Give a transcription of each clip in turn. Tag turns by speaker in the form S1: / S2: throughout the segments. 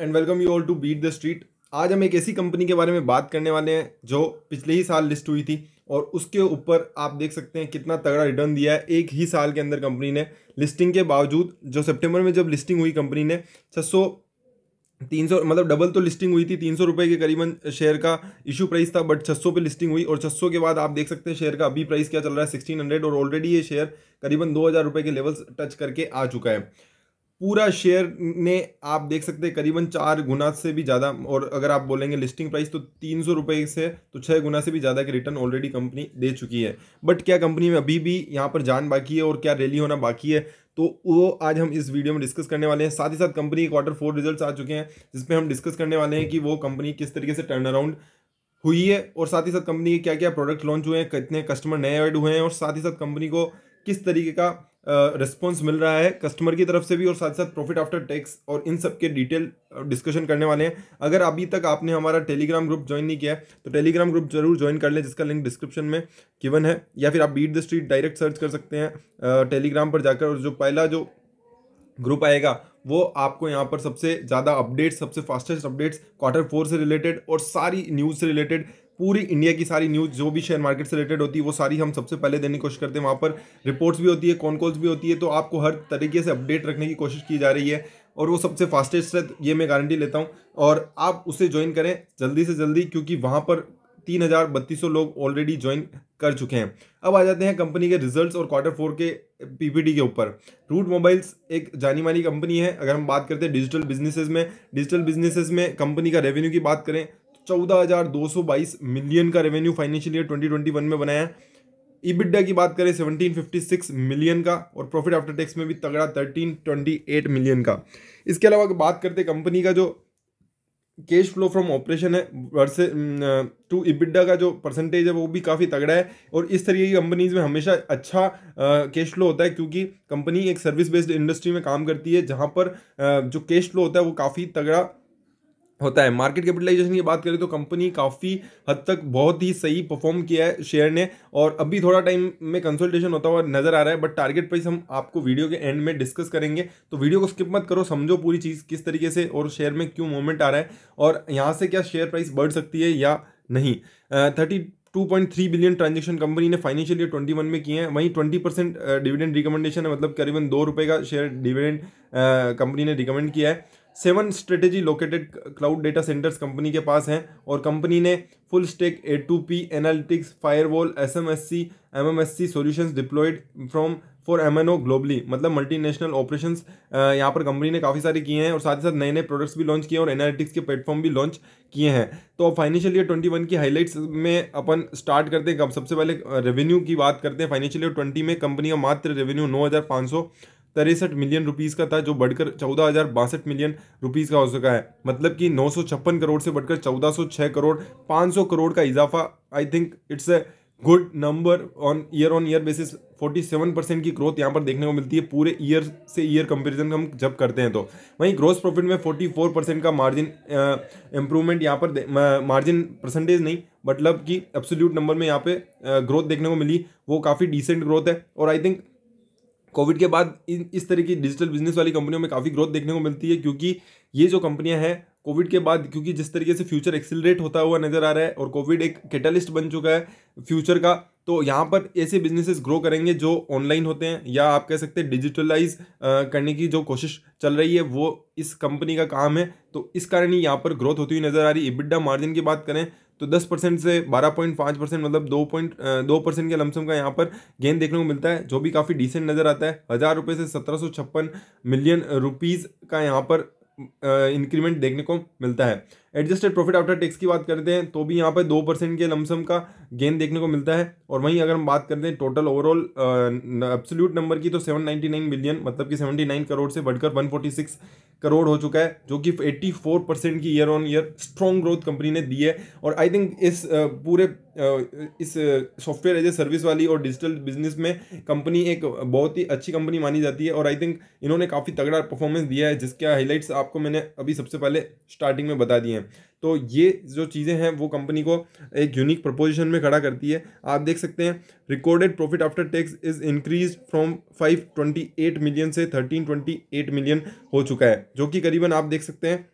S1: and welcome you all to beat the street आज हम एक ऐसी कंपनी के बारे में बात करने वाले हैं जो पिछले ही साल लिस्ट हुई थी और उसके ऊपर आप देख सकते हैं कितना तगड़ा रिटर्न दिया है एक ही साल के अंदर कंपनी ने लिस्टिंग के बावजूद जो सितंबर में जब लिस्टिंग हुई कंपनी ने छः तीन सौ मतलब डबल तो लिस्टिंग हुई थी तीन सौ रुपये के करीबन शेयर का इशू प्राइस था बट छः सौ पे लिस्टिंग हुई और छः सौ के बाद आप देख सकते हैं शेयर का अभी प्राइस क्या चल रहा है सिक्सटीन हंड्रेड और ऑलरेडी ये शेयर करीबन दो हज़ार रुपये के लेवल्स टच करके आ चुका है पूरा शेयर ने आप देख सकते हैं करीबन चार गुना से भी ज़्यादा और अगर आप बोलेंगे लिस्टिंग प्राइस तो तीन सौ रुपये से तो छः गुना से भी ज़्यादा के रिटर्न ऑलरेडी कंपनी दे चुकी है बट क्या कंपनी में अभी भी यहाँ पर जान बाकी है और क्या रैली होना बाकी है तो वो आज हम इस वीडियो में डिस्कस करने वाले हैं साथ ही साथ कंपनी के क्वार्टर फोर रिजल्ट आ चुके हैं जिसमें हम डिस्कस करने वाले हैं कि वो कंपनी किस तरीके से टर्न अराउंड हुई है और साथ ही साथ कंपनी के क्या क्या प्रोडक्ट लॉन्च हुए हैं कितने कस्टमर नए ऐड हुए हैं और साथ ही साथ कंपनी को किस तरीके का रिस्पॉन्स मिल रहा है कस्टमर की तरफ से भी और साथ साथ प्रॉफिट आफ्टर टैक्स और इन सब के डिटेल डिस्कशन करने वाले हैं अगर अभी तक आपने हमारा टेलीग्राम ग्रुप ज्वाइन नहीं किया है तो टेलीग्राम ग्रुप जरूर ज्वाइन कर लें जिसका लिंक डिस्क्रिप्शन में गिवन है या फिर आप beat the street direct search कर सकते हैं टेलीग्राम पर जाकर और जो पहला जो ग्रुप आएगा वो आपको यहाँ पर सबसे ज़्यादा अपडेट्स सबसे फास्टेस्ट अपडेट्स क्वार्टर फोर से रिलेटेड और सारी न्यूज़ से रिलेटेड पूरी इंडिया की सारी न्यूज़ जो भी शेयर मार्केट से रिलेटेड होती है वो सारी हम सबसे पहले देने की कोशिश करते हैं वहाँ पर रिपोर्ट्स भी होती है कॉन कॉल्स भी होती है तो आपको हर तरीके से अपडेट रखने की कोशिश की जा रही है और वो सबसे फास्टेस्ट है ये मैं गारंटी लेता हूँ और आप उसे ज्वाइन करें जल्दी से जल्दी क्योंकि वहाँ पर तीन हज़ार बत्तीस सौ लोग ऑलरेडी ज्वाइन कर चुके हैं अब आ जाते हैं कंपनी के रिजल्ट्स और क्वार्टर फोर के पीपीटी के ऊपर रूट मोबाइल्स एक जानी मानी कंपनी है अगर हम बात करते हैं डिजिटल बिजनेसेस में डिजिटल बिजनेसेस में कंपनी का रेवेन्यू की बात करें 14,222 मिलियन का रेवेन्यू फाइनेंशियल ईयर 2021 में बनाया है की बात करें 1756 मिलियन का और प्रॉफिट आफ्टर टैक्स में भी तगड़ा 1328 मिलियन का इसके अलावा बात करते कंपनी का जो कैश फ्लो फ्रॉम ऑपरेशन है वर्से टू इबिडा का जो परसेंटेज है वो भी काफ़ी तगड़ा है और इस तरीके की कंपनीज में हमेशा अच्छा कैश फ्लो होता है क्योंकि कंपनी एक सर्विस बेस्ड इंडस्ट्री में काम करती है जहाँ पर आ, जो कैश फ्लो होता है वो काफ़ी तगड़ा होता है मार्केट कैपिटलाइजेशन की बात करें तो कंपनी काफ़ी हद तक बहुत ही सही परफॉर्म किया है शेयर ने और अभी थोड़ा टाइम में कंसल्टेशन होता हुआ नजर आ रहा है बट टारगेट प्राइस हम आपको वीडियो के एंड में डिस्कस करेंगे तो वीडियो को स्किप मत करो समझो पूरी चीज़ किस तरीके से और शेयर में क्यों मोमेंट आ रहा है और यहाँ से क्या शेयर प्राइस बढ़ सकती है या नहीं thirty two point three billion transaction company ने फाइनेंशियल ईयर ट्वेंटी वन में किए हैं वहीं ट्वेंटी परसेंट डिविडेंड रिकमेंडेशन है मतलब करीबन दो रुपये का शेयर डिविडेंड कंपनी ने रिकमेंड किया है seven strategy located cloud data centres company के पास हैं और कंपनी ने full stack A two P analytics firewall S M S C M M S C solution deployed from for M N O globally मतलब multinational operation यहाँ पर company ने काफ़ी सारे किए हैं और साथ ही साथ नए नए प्रोडक्ट्स भी लॉन्च किए और एनालिटिक्स के प्लेटफॉर्म भी लॉन्च किए हैं तो फाइनेंशियल ईयर ट्वेंटी वन की हाईलाइट्स में अपन स्टार्ट करते हैं सबसे पहले रेवेन्यू की बात करते हैं फाइनेंशियल ईयर ट्वेंटी में कंपनी का मात्र रेवेन्यू नौ हज़ार पाँच सौ तिरसठ मिलियन रुपीज़ का था जो बढ़कर चौदह हज़ार बासठ मिलियन रुपीज़ का हो चुका है मतलब कि नौ सौ छप्पन करोड़ से बढ़कर चौदह सौ छः करोड़ पाँच सौ करोड़ का इजाफा I think it's a good number on year on year basis forty seven percent की ग्रोथ यहाँ पर देखने को मिलती है पूरे ईयर से ईयर कंपेरिजन हम जब करते हैं तो वहीं ग्रोस प्रॉफिट में फोर्टी फोर परसेंट का मार्जिन इंप्रूवमेंट यहाँ पर मार्जिन परसेंटेज नहीं मतलब कि एब्सोल्यूट नंबर में यहाँ पे ग्रोथ देखने को मिली वो काफ़ी डिसेंट ग्रोथ है और आई थिंक कोविड के बाद इन इस तरह की डिजिटल बिजनेस वाली कंपनियों में काफ़ी ग्रोथ देखने को मिलती है क्योंकि ये जो कंपनियां हैं कोविड के बाद क्योंकि जिस तरीके से फ्यूचर एक्सिलरेट होता हुआ नज़र आ रहा है और कोविड एक कैटलिस्ट बन चुका है फ्यूचर का तो यहाँ पर ऐसे बिजनेसेस ग्रो करेंगे जो ऑनलाइन होते हैं या आप कह सकते हैं डिजिटलाइज करने की जो कोशिश चल रही है वो इस कंपनी का काम है तो इस कारण ही यहाँ पर ग्रोथ होती हुई नज़र आ रही है इबिडा मार्जिन की बात करें तो दस परसेंट से बारह पॉइंट पाँच परसेंट मतलब दो पॉइंट दो परसेंट के लमसम का यहाँ पर गेन देखने को मिलता है जो भी काफ़ी डिसेंट नज़र आता है हज़ार रुपये से सत्रह सौ छप्पन मिलियन रुपीज़ का यहाँ पर इंक्रीमेंट देखने को मिलता है एडजस्टेड प्रॉफिट आफ्टर टैक्स की बात करते हैं तो भी यहाँ पर दो परसेंट के लमसम का गेन देखने को मिलता है और वहीं अगर हम बात करते हैं टोटल ओवरऑल एब्सोल्यूट नंबर की तो 799 मिलियन मतलब कि 79 करोड़ से बढ़कर 146 करोड़ हो चुका है जो कि 84 परसेंट की year on year strong growth company ने दी है और आई थिंक इस पूरे इस सॉफ्टवेयर एज ए सर्विस वाली और डिजिटल बिजनेस में कंपनी एक बहुत ही अच्छी कंपनी मानी जाती है और आई थिंक इन्होंने काफ़ी तगड़ा परफॉर्मेंस दिया है जिसके हाईलाइट्स आपको मैंने अभी सबसे पहले स्टार्टिंग में बता दिए हैं हैं तो ये जो चीज़ें हैं वो कंपनी को एक यूनिक प्रपोजिशन में खड़ा करती है आप देख सकते हैं recorded profit after tax is increase from five twenty eight million से थर्टीन ट्वेंटी एट मिलियन हो चुका है जो कि करीबन आप देख सकते हैं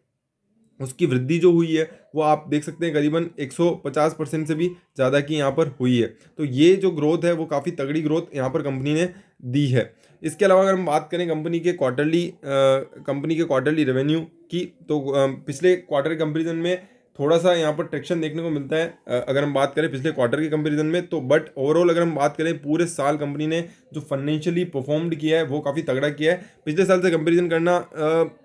S1: उसकी वृद्धि जो हुई है वो आप देख सकते हैं करीबन 150 परसेंट से भी ज़्यादा की यहाँ पर हुई है तो ये जो ग्रोथ है वो काफ़ी तगड़ी ग्रोथ यहाँ पर कंपनी ने दी है इसके अलावा अगर हम बात करें कंपनी के क्वार्टरली कंपनी के क्वार्टरली रेवेन्यू की तो पिछले क्वार्टर कंपेरिजन में थोड़ा सा यहाँ पर ट्रैक्शन देखने को मिलता है अगर हम बात करें पिछले क्वार्टर के कंपैरिजन में तो बट ओवरऑल अगर हम बात करें पूरे साल कंपनी ने जो फाइनेंशियली परफॉर्म्ड किया है वो काफ़ी तगड़ा किया है पिछले साल से कंपैरिजन करना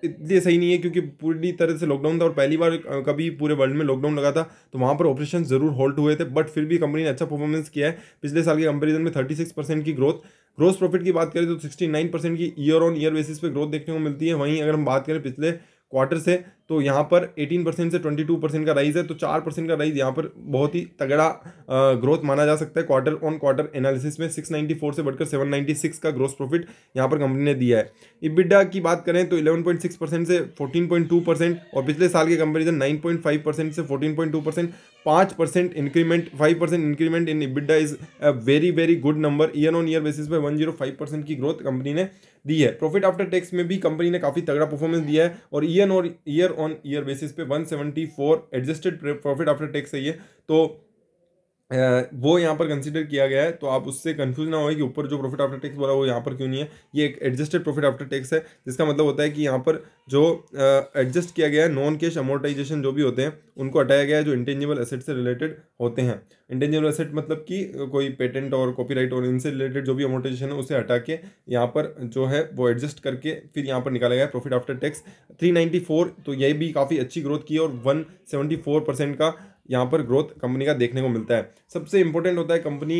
S1: इतनी सही नहीं है क्योंकि पूरी तरह से लॉकडाउन था और पहली बार कभी पूरे वर्ल्ड में लॉकडाउन लगा था तो वहाँ पर ऑपरेशन ज़रूर होल्ड हुए थे बट फिर भी कंपनी ने अच्छा परफॉर्मेंस किया है पिछले साल के कंपेरिजन में थर्टी सिक्स परसेंट की ग्रोथ ग्रोथ प्रॉफिट की बात करें तो सिक्सटी नाइन परसेंट की ईयर ऑन ईयर बेसिस पर ग्रोथ देखने को मिलती है वहीं अगर हम बात करें पिछले क्वार्टर से तो यहाँ पर 18 परसेंट से 22 परसेंट का राइज है तो 4 परसेंट का राइज यहाँ पर बहुत ही तगड़ा ग्रोथ माना जा सकता है क्वार्टर ऑन क्वार्टर एनालिसिस में 694 से बढ़कर 796 का ग्रोथ प्रॉफिट यहाँ पर कंपनी ने दिया है इबिडा की बात करें तो 11.6 परसेंट से 14.2 परसेंट और पिछले साल के कंपेरिजन 9.5 परसेंट से 14.2 परसेंट पाँच percent increment five percent increment in EBITDA is a very very good number year on year basis पर वन जीरो फाइव परसेंट की ग्रोथ कंपनी ने दी है प्रॉफिट आफ्टर टैक्स में भी कंपनी ने काफ़ी तगड़ा परफॉर्मेंस दिया है और ईयर और ईयर ऑन ईयर बेसिस पे 174 एडजस्टेड प्रॉफिट आफ्टर टैक्स है ये तो वो यहाँ पर कंसिडर किया गया है तो आप उससे कन्फ्यूज ना हो कि ऊपर जो प्रॉफिट आफ्टर टैक्स बोला वो यहाँ पर क्यों नहीं है ये एक एडजस्टेड प्रॉफिट आफ्टर टैक्स है जिसका मतलब होता है कि यहाँ पर जो एडजस्ट किया गया है नॉन कैश अमोर्टाइजेशन जो भी होते हैं उनको हटाया गया है जो इंटेंजिबल एसेट से रिलेटेड होते हैं इंटेंजिबल एसेट मतलब कि कोई पेटेंट और कॉपी और इनसे रिलेटेड जो भी अमोर्टाइजेशन है उसे हटा के यहाँ पर जो है वो एडजस्ट करके फिर यहाँ पर निकाला गया प्रॉफिट आफ्टर टैक्स थ्री तो यह भी काफ़ी अच्छी ग्रोथ की और वन परसेंट का यहाँ पर ग्रोथ कंपनी का देखने को मिलता है सबसे इंपॉर्टेंट होता है कंपनी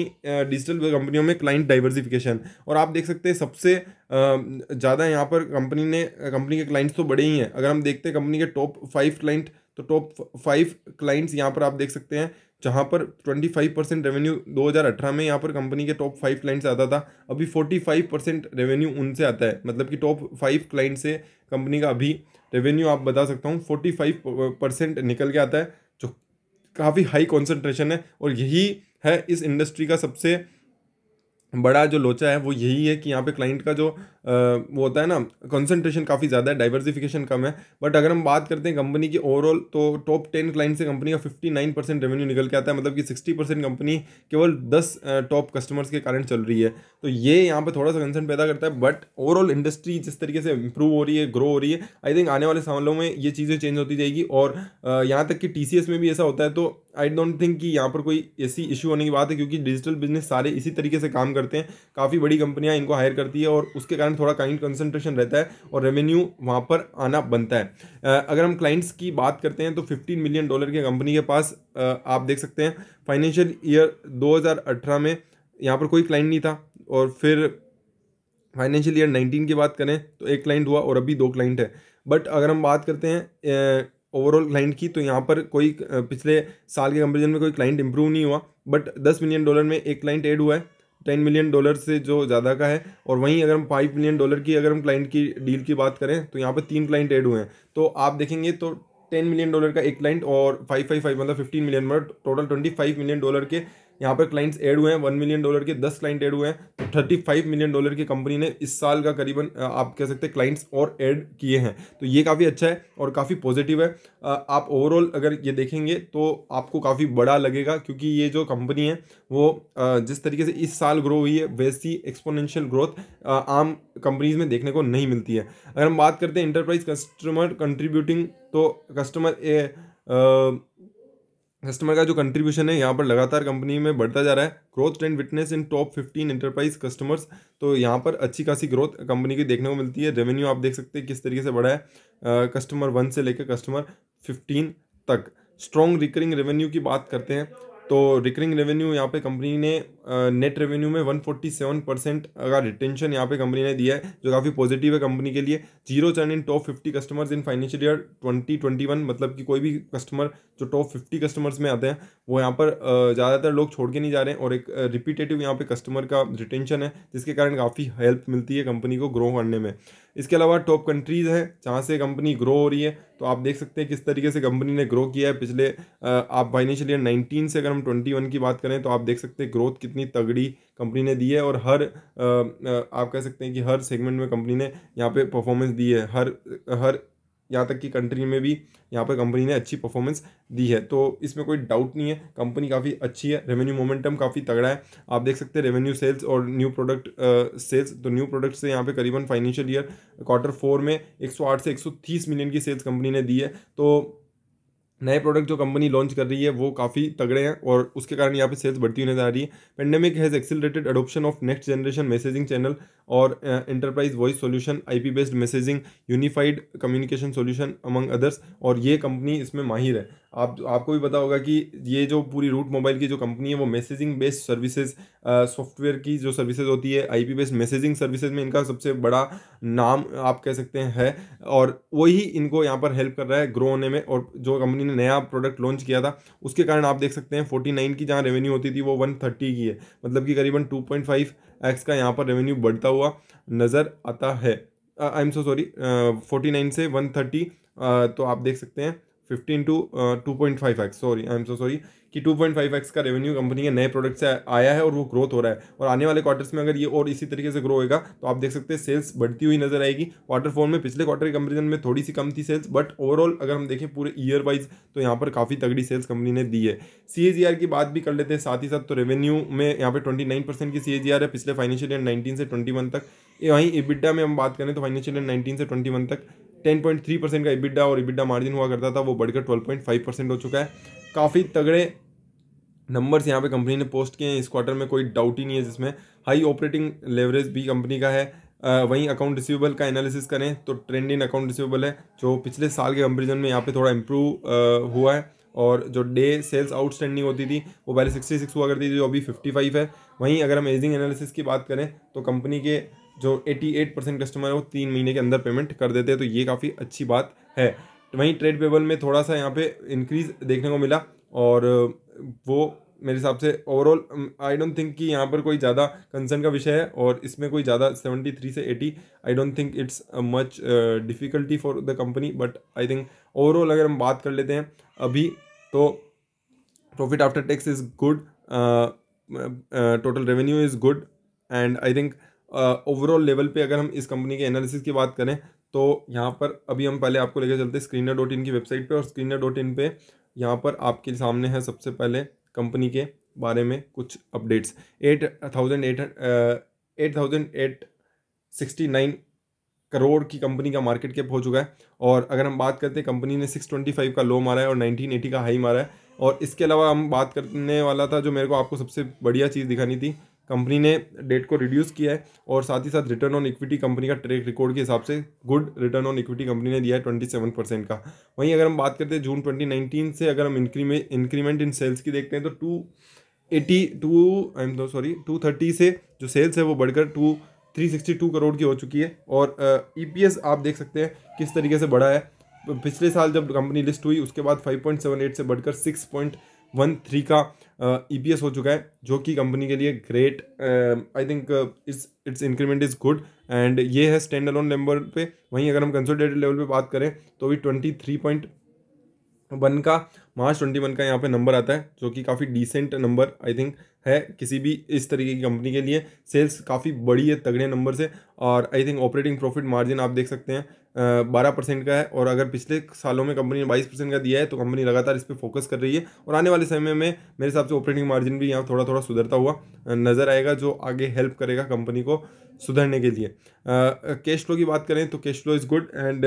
S1: डिजिटल कंपनियों में क्लाइंट डाइवर्सिफिकेशन और आप देख सकते हैं सबसे ज़्यादा यहाँ पर कंपनी ने कंपनी के क्लाइंट्स तो बड़े ही हैं अगर हम देखते हैं कंपनी के टॉप फाइव क्लाइंट तो टॉप फाइव क्लाइंट्स यहाँ पर आप देख सकते हैं जहाँ पर ट्वेंटी फाइव परसेंट रेवेन्यू दो हज़ार अठारह में यहाँ पर कंपनी के टॉप फाइव क्लाइंट से आता था अभी फोर्टी फाइव परसेंट रेवेन्यू उनसे आता है मतलब कि टॉप फाइव क्लाइंट से कंपनी का अभी रेवेन्यू आप बता सकता हूँ फोर्टी फाइव परसेंट निकल के आता है काफ़ी हाई कॉन्सेंट्रेशन है और यही है इस इंडस्ट्री का सबसे बड़ा जो लोचा है वो यही है कि यहाँ पे क्लाइंट का जो वो होता है ना कंसंट्रेशन काफ़ी ज़्यादा है डाइवर्सिफिकेशन कम है बट अगर हम बात करते हैं कंपनी की ओवरऑल तो टॉप टेन क्लाइंट से कंपनी का फिफ्टी नाइन परसेंट रेवेन्यू निकल के आता है मतलब कि सिक्सटी परसेंट कंपनी केवल दस टॉप कस्टमर्स के कारण चल रही है तो ये यहाँ पर थोड़ा सा कंसर्न पैदा करता है बट ओवरऑल इंडस्ट्री जिस तरीके से इंप्रूव हो रही है ग्रो हो रही है आई थिंक आने वाले सालों में ये चीज़ें चेंज होती जाएगी और यहाँ तक कि टी में भी ऐसा होता है तो आई डोंट थिंक कि यहाँ पर कोई ऐसी इशू होने की बात है क्योंकि डिजिटल बिजनेस सारे इसी तरीके से काम करते हैं काफ़ी बड़ी कंपनियाँ इनको हायर करती है और उसके कारण कारण थोड़ा क्लाइंट कंसंट्रेशन रहता है और रेवेन्यू वहाँ पर आना बनता है अगर हम क्लाइंट्स की बात करते हैं तो फिफ्टीन मिलियन डॉलर की कंपनी के पास आप देख सकते हैं फाइनेंशियल ईयर 2018 में यहाँ पर कोई क्लाइंट नहीं था और फिर फाइनेंशियल ईयर 19 की बात करें तो एक क्लाइंट हुआ और अभी दो क्लाइंट है बट अगर हम बात करते हैं ओवरऑल क्लाइंट की तो यहाँ पर कोई पिछले साल के कंपेरिजन में कोई क्लाइंट इंप्रूव नहीं हुआ बट 10 मिलियन डॉलर में एक क्लाइंट ऐड हुआ है टेन मिलियन डॉलर से जो ज़्यादा का है और वहीं अगर हम फाइव मिलियन डॉलर की अगर हम क्लाइंट की डील की बात करें तो यहाँ पर तीन क्लाइंट ऐड हुए हैं तो आप देखेंगे तो टेन मिलियन डॉलर का एक क्लाइंट और फाइव फाइव फाइव मतलब फिफ्टीन मिलियन मतलब total twenty five million dollar के यहाँ पर क्लाइंट्स ऐड हुए हैं वन मिलियन डॉलर के दस क्लाइंट ऐड हुए हैं तो थर्टी फाइव मिलियन डॉलर की कंपनी ने इस साल का करीबन आप कह सकते हैं क्लाइंट्स और ऐड किए हैं तो ये काफ़ी अच्छा है और काफ़ी पॉजिटिव है आप ओवरऑल अगर ये देखेंगे तो आपको काफ़ी बड़ा लगेगा क्योंकि ये जो कंपनी है वो जिस तरीके से इस साल ग्रो हुई है वैसी एक्सपोनेंशियल ग्रोथ आम कंपनीज में देखने को नहीं मिलती है अगर हम बात करते हैं इंटरप्राइज कस्टमर कंट्रीब्यूटिंग तो कस्टमर ए, कस्टमर का जो कंट्रीब्यूशन है यहाँ पर लगातार कंपनी में बढ़ता जा रहा है growth trend witness in top fifteen enterprise customers तो यहाँ पर अच्छी खासी ग्रोथ कंपनी की देखने को मिलती है रेवेन्यू आप देख सकते हैं किस तरीके से बढ़ा है कस्टमर वन से लेकर कस्टमर फिफ्टीन तक स्ट्रॉन्ग रिकरिंग रेवेन्यू की बात करते हैं तो रिकरिंग रेवेन्यू यहाँ पे कंपनी ने नेट रेवेन्यू में 147 परसेंट अगर रिटेंशन यहाँ पे कंपनी ने दिया है जो काफ़ी पॉजिटिव है कंपनी के लिए zero churn in top 50 customers in financial year 2021 मतलब कि कोई भी कस्टमर जो टॉप 50 कस्टमर्स में आते हैं वो यहाँ पर ज़्यादातर लोग छोड़ के नहीं जा रहे हैं और एक रिपीटेटिव यहाँ पर कस्टमर का रिटेंशन है जिसके कारण काफ़ी हेल्प मिलती है कंपनी को ग्रो करने में इसके अलावा टॉप कंट्रीज़ हैं जहाँ से कंपनी ग्रो हो रही है तो आप देख सकते हैं किस तरीके से कंपनी ने ग्रो किया है पिछले आप फाइनेंशियल ईयर नाइनटीन से अगर हम ट्वेंटी वन की बात करें तो आप देख सकते हैं ग्रोथ कितनी तगड़ी कंपनी ने दी है और हर आप कह सकते हैं कि हर सेगमेंट में कंपनी ने यहाँ पे परफॉर्मेंस दी है हर हर यहाँ तक कि कंट्री में भी यहाँ पर कंपनी ने अच्छी परफॉर्मेंस दी है तो इसमें कोई डाउट नहीं है कंपनी काफ़ी अच्छी है रेवेन्यू मोमेंटम काफ़ी तगड़ा है आप देख सकते हैं रेवेन्यू सेल्स और न्यू प्रोडक्ट सेल्स तो न्यू प्रोडक्ट से यहाँ पे करीबन फाइनेंशियल ईयर क्वार्टर फोर में 108 से 130 मिलियन की सेल्स कंपनी ने दी है तो नए प्रोडक्ट जो कंपनी लॉन्च कर रही है वो काफ़ी तगड़े हैं और उसके कारण यहाँ पे सेल्स बढ़ती हुई नजर आ रही है pandemic has accelerated adoption of next generation messaging channel और enterprise voice solution IP based messaging unified communication solution among others और ये कंपनी इसमें माहिर है आप आपको भी पता होगा कि ये जो पूरी रूट मोबाइल की जो कंपनी है वो मैसेजिंग बेस्ड सर्विसेज सॉफ्टवेयर की जो सर्विसेज होती है आईपी बेस्ड मैसेजिंग सर्विसेज में इनका सबसे बड़ा नाम आप कह सकते हैं है और वही इनको यहाँ पर हेल्प कर रहा है ग्रो होने में और जो कंपनी ने नया प्रोडक्ट लॉन्च किया था उसके कारण आप देख सकते हैं फोर्टी नाइन की जहाँ रेवेन्यू होती थी वो वन थर्टी की है मतलब कि करीबन टू पॉइंट फाइव एक्स का यहाँ पर रेवेन्यू बढ़ता हुआ नज़र आता है I am so sorry forty nine से वन थर्टी तो आप देख सकते हैं fifteen to two point five X sorry I am so sorry कि टू पॉइंट फाइव एक्स का रेवेन्यू कंपनी के नए प्रोडक्ट से आया है और वो ग्रोथ हो रहा है और आने वाले क्वार्टर्स में अगर ये और इसी तरीके से ग्रो होगा तो आप देख सकते हैं सेल्स बढ़ती हुई नजर आएगी क्वार्टर फोर में पिछले क्वार्टर के कंपेरिजन में थोड़ी सी कम थी सेल्स बट ओवरऑल अगर हम देखें पूरे ईयर वाइज तो यहाँ पर काफ़ी तगड़ी सेल्स कंपनी ने दी है सी की बात भी कर लेते हैं साथ ही साथ तो रेवेन्यू में यहाँ पर ट्वेंटी की सी है पिछले फाइनेंशियल ईयर नाइनटीन से ट्वेंटी तक वहीं इबिडा में हम बात करें तो फाइनेंशियल ईयर नाइनटीन से ट्वेंटी तक टेन पॉइंट थ्री परसेंट का इबिडा और इबिडा मार्जिन हुआ करता था वो बढ़कर ट्वेल्व पॉइंट फाइव परसेंट हो चुका है काफ़ी तगड़े नंबर्स यहाँ पे कंपनी ने पोस्ट किए हैं इस क्वार्टर में कोई डाउट ही नहीं है जिसमें हाई ऑपरेटिंग लेवरेज भी कंपनी का है वहीं अकाउंट रिसिवेबल का एनालिसिस करें तो ट्रेंड इन अकाउंट रिसिवेबल है जो पिछले साल के कंपेरिजन में यहाँ पर थोड़ा इम्प्रूव हुआ है और जो डे सेल्स आउटस्टैंडिंग होती थी वो पहले सिक्सटी सिक्स हुआ करती थी जो अभी फिफ्टी फाइव है वहीं अगर हम एजिंग एनालिसिस की बात करें तो कंपनी के जो 88 परसेंट कस्टमर है वो तीन महीने के अंदर पेमेंट कर देते हैं तो ये काफ़ी अच्छी बात है वहीं ट्रेड पेबल में थोड़ा सा यहाँ पे इंक्रीज देखने को मिला और वो मेरे हिसाब से ओवरऑल आई डोंट थिंक कि यहाँ पर कोई ज़्यादा कंसर्न का विषय है और इसमें कोई ज़्यादा सेवेंटी थ्री से eighty I don't think it's much difficulty for the company but I think overall अगर हम बात कर लेते हैं अभी तो profit after tax is good total revenue is good and I think overall level पे अगर हम इस कंपनी के एनालिसिस की बात करें तो यहाँ पर अभी हम पहले आपको लेकर चलते हैं स्क्रीनर डॉट इन की वेबसाइट पे और स्क्रीनर डॉट इन पर यहाँ पर आपके सामने है सबसे पहले कंपनी के बारे में कुछ updates eight thousand eight eight thousand eight sixty nine crore की कंपनी का मार्केट कैप हो चुका है और अगर हम बात करते हैं कंपनी ने सिक्स ट्वेंटी फाइव का लो मारा है और नाइनटीन एटी का हाई मारा है और इसके अलावा हम बात करने वाला था जो मेरे को आपको सबसे बढ़िया चीज़ दिखानी थी कंपनी ने डेट को रिड्यूस किया है और साथ ही साथ रिटर्न ऑन इक्विटी कंपनी का ट्रैक रिकॉर्ड के हिसाब से good return on equity company ने दिया है ट्वेंटी सेवन परसेंट का वहीं अगर हम बात करते हैं जून ट्वेंटी नाइनटीन से अगर हम इंक्रीमेंट इंक्रीमेंट इन सेल्स की देखते हैं तो two eighty two I am sorry two thirty से जो सेल्स है वो बढ़कर two three sixty two crore की हो चुकी है और ई पी एस आप देख सकते हैं किस तरीके से बढ़ा है पिछले साल जब कंपनी लिस्ट हुई उसके बाद फाइव पॉइंट सेवन एट से बढ़कर सिक्स पॉइंट वन थ्री का ई पी एस हो चुका है जो कि कंपनी के लिए great I think it's it's increment is good and ये है स्टैंड अलोन लेवल पे वहीं अगर हम कंसोलिडेटेड लेवल पे बात करें तो भी ट्वेंटी थ्री पॉइंट वन का मार्च ट्वेंटी वन का यहाँ पे नंबर आता है जो कि काफ़ी डिसेंट नंबर आई थिंक है किसी भी इस तरीके की कंपनी के लिए सेल्स काफ़ी बड़ी है तगड़े नंबर से और I think operating profit margin आप देख सकते हैं बारह परसेंट का है और अगर पिछले सालों में कंपनी ने बाईस परसेंट का दिया है तो कंपनी लगातार इस पर फोकस कर रही है और आने वाले समय में मेरे हिसाब से ऑपरेटिंग मार्जिन भी यहाँ थोड़ा थोड़ा सुधरता हुआ नज़र आएगा जो आगे हेल्प करेगा कंपनी को सुधरने के लिए कैश फ्लो की बात करें तो cash flow is good and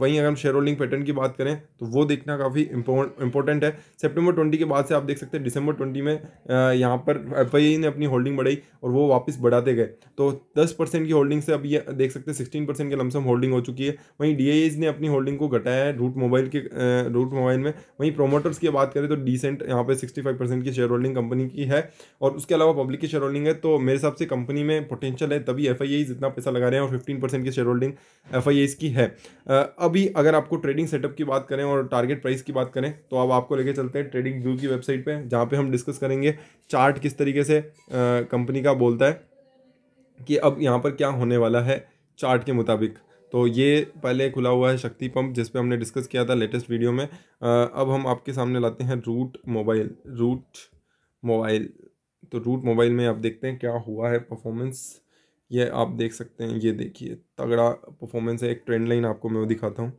S1: वहीं अगर हम शेयर होल्डिंग पैटर्न की बात करें तो वो देखना काफ़ी इंपॉर्टेंट है सेप्टेम्बर ट्वेंटी के बाद से आप देख सकते हैं दिसंबर ट्वेंटी में यहाँ पर एफ ने अपनी होल्डिंग बढ़ाई और वो वापस बढ़ाते गए तो दस परसेंट की होल्डिंग से अब ये देख सकते हैं सिक्सटीन परसेंट के लमसम होल्डिंग हो चुकी है है वहीं डी ने अपनी होल्डिंग को घटाया है रूट मोबाइल के रूट मोबाइल में वहीं प्रोमोटर्स की बात करें तो डिसेंट यहाँ पे 65 परसेंट की शेयर होल्डिंग कंपनी की है और उसके अलावा पब्लिक की शेयर होल्डिंग है तो मेरे हिसाब से कंपनी में पोटेंशियल है तभी एफ जितना पैसा लगा रहे हैं और फिफ्टीन की शेयर होल्डिंग एफ की है अभी अगर आपको ट्रेडिंग सेटअप की बात करें और टारगेट प्राइस की बात करें तो अब आपको लेके चलते हैं ट्रेडिंग व्यू की वेबसाइट पर जहाँ पर हम डिस्कस करेंगे चार्ट किस तरीके से कंपनी का बोलता है कि अब यहाँ पर क्या होने वाला है चार्ट के मुताबिक तो ये पहले खुला हुआ है शक्ति पंप जिस पे हमने डिस्कस किया था लेटेस्ट वीडियो में अब हम आपके सामने लाते हैं रूट मोबाइल रूट मोबाइल तो रूट मोबाइल में आप देखते हैं क्या हुआ है परफॉर्मेंस ये आप देख सकते हैं ये देखिए तगड़ा परफॉर्मेंस है एक ट्रेंड लाइन आपको मैं दिखाता हूँ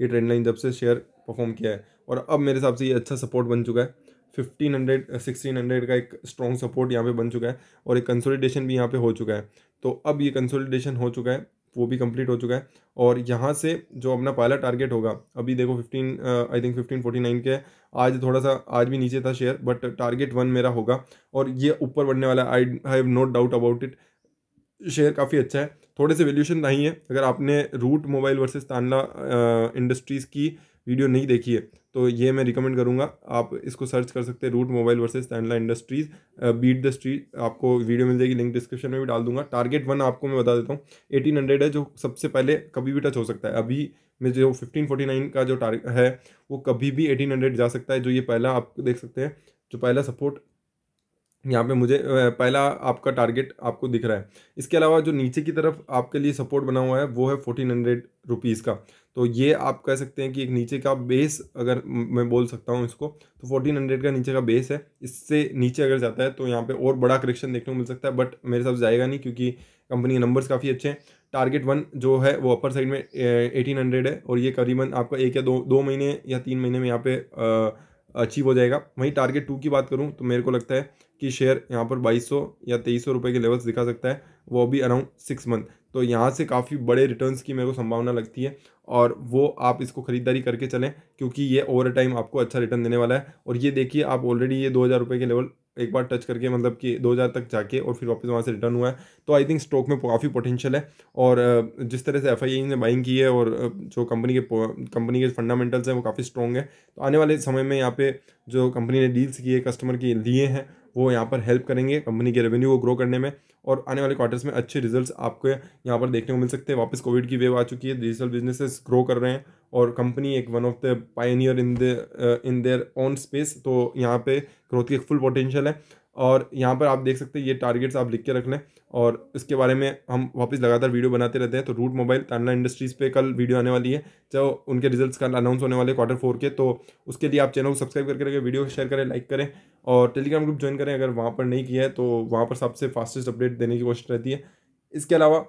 S1: ये ट्रेंड लाइन जब से शेयर परफॉर्म किया है और अब मेरे हिसाब से ये अच्छा सपोर्ट बन चुका है फिफ्टीन हंड्रेड सिक्सटीन हंड्रेड का एक स्ट्रॉन्ग सपोर्ट यहाँ पे बन चुका है और एक कंसोलिडेशन भी यहाँ पे हो चुका है तो अब ये कंसोलिडेशन हो चुका है वो भी कंप्लीट हो चुका है और यहाँ से जो अपना पहला टारगेट होगा अभी देखो fifteen I think fifteen forty nine के आज थोड़ा सा आज भी नीचे था शेयर बट टारगेट वन मेरा होगा और ये ऊपर बढ़ने वाला I have no doubt about it share काफ़ी अच्छा है थोड़े से वेल्यूशन नहीं है अगर आपने Route Mobile versus Tanla Industries की वीडियो नहीं देखी है तो ये मैं रिकमेंड करूँगा आप इसको सर्च कर सकते हैं Route Mobile versus Tanla Industries beat the street आपको वीडियो मिल जाएगी लिंक डिस्क्रिप्शन में भी डाल दूंगा टारगेट वन आपको मैं बता देता हूँ एटीन हंड्रेड है जो सबसे पहले कभी भी टच हो सकता है अभी में जो फिफ्टीन फोर्टी नाइन का जो टारगेट है वो कभी भी एटीन हंड्रेड जा सकता है जो ये पहला आप देख सकते हैं जो पहला सपोर्ट यहाँ पे मुझे पहला आपका टारगेट आपको दिख रहा है इसके अलावा जो नीचे की तरफ आपके लिए सपोर्ट बना हुआ है वो है फोर्टीन हंड्रेड रुपीज़ का तो ये आप कह सकते हैं कि एक नीचे का बेस अगर मैं बोल सकता हूँ इसको तो फोर्टीन हंड्रेड का नीचे का बेस है इससे नीचे अगर जाता है तो यहाँ पे और बड़ा करेक्शन देखने को मिल सकता है बट मेरे हिसाब से जाएगा नहीं क्योंकि कंपनी के नंबर्स काफ़ी अच्छे हैं टारगेट वन जो है वो अपर साइड में एटीन हंड्रेड है और ये करीबन आपका एक या दो दो महीने या तीन महीने में यहाँ पर अचीव हो जाएगा वहीं टारगेट टू की बात करूँ तो मेरे को लगता है कि शेयर यहाँ पर 2200 या 2300 रुपए के लेवल्स दिखा सकता है वो भी अराउंड सिक्स मंथ तो यहाँ से काफ़ी बड़े रिटर्न्स की मेरे को संभावना लगती है और वो आप इसको ख़रीदारी करके चलें क्योंकि ये ओवर टाइम आपको अच्छा रिटर्न देने वाला है और ये देखिए आप ऑलरेडी ये दो हज़ार रुपये के लेवल एक बार टच करके मतलब कि 2000 तक जाके और फिर वापस वहाँ से रिटर्न हुआ है तो आई थिंक स्टॉक में काफ़ी पोटेंशियल है और जिस तरह से एफ ने बाइंग की है और जो कंपनी के कंपनी के फंडामेंटल्स हैं वो काफ़ी स्ट्रॉन्ग है तो आने वाले समय में यहाँ पे जो कंपनी ने डील्स किए कस्टमर के लिए हैं वो यहाँ पर हेल्प करेंगे कंपनी के रेवेन्यू को ग्रो करने में और आने वाले क्वार्टर्स में अच्छे रिजल्ट्स आपको यहाँ पर देखने को मिल सकते हैं वापस कोविड की वेव आ चुकी है डिजिटल बिजनेसेस ग्रो कर रहे हैं और कंपनी एक one of the pioneer in the in their own space तो यहाँ पे ग्रोथ की फुल पोटेंशियल है और यहाँ पर आप देख सकते हैं ये टारगेट्स आप लिख के रख लें और इसके बारे में हम वापस लगातार वीडियो बनाते रहते हैं तो रूट मोबाइल तानला इंडस्ट्रीज़ पे कल वीडियो आने वाली है जो तो उनके रिजल्ट्स कल अनाउंस होने वाले क्वार्टर फोर के तो उसके लिए आप चैनल को सब्सक्राइब करके रखें वीडियो शेयर करें लाइक करें और टेलीग्राम ग्रुप ज्वाइन करें अगर वहाँ पर नहीं किया है तो वहाँ पर सबसे फास्टेस्ट अपडेट देने की कोशिश रहती है इसके अलावा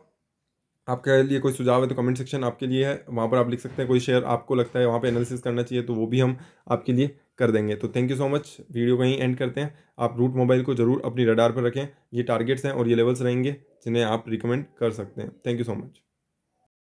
S1: आपके लिए कोई सुझाव है तो कमेंट सेक्शन आपके लिए है वहाँ पर आप लिख सकते हैं कोई शेयर आपको लगता है वहाँ पर एनालिसिस करना चाहिए तो वो भी हम आपके लिए कर देंगे तो thank you so much video कहीं एंड करते हैं आप रूट मोबाइल को जरूर अपनी रडार पर रखें ये टारगेट्स हैं और ये लेवल्स रहेंगे जिन्हें आप रिकमेंड कर सकते हैं थैंक यू सो मच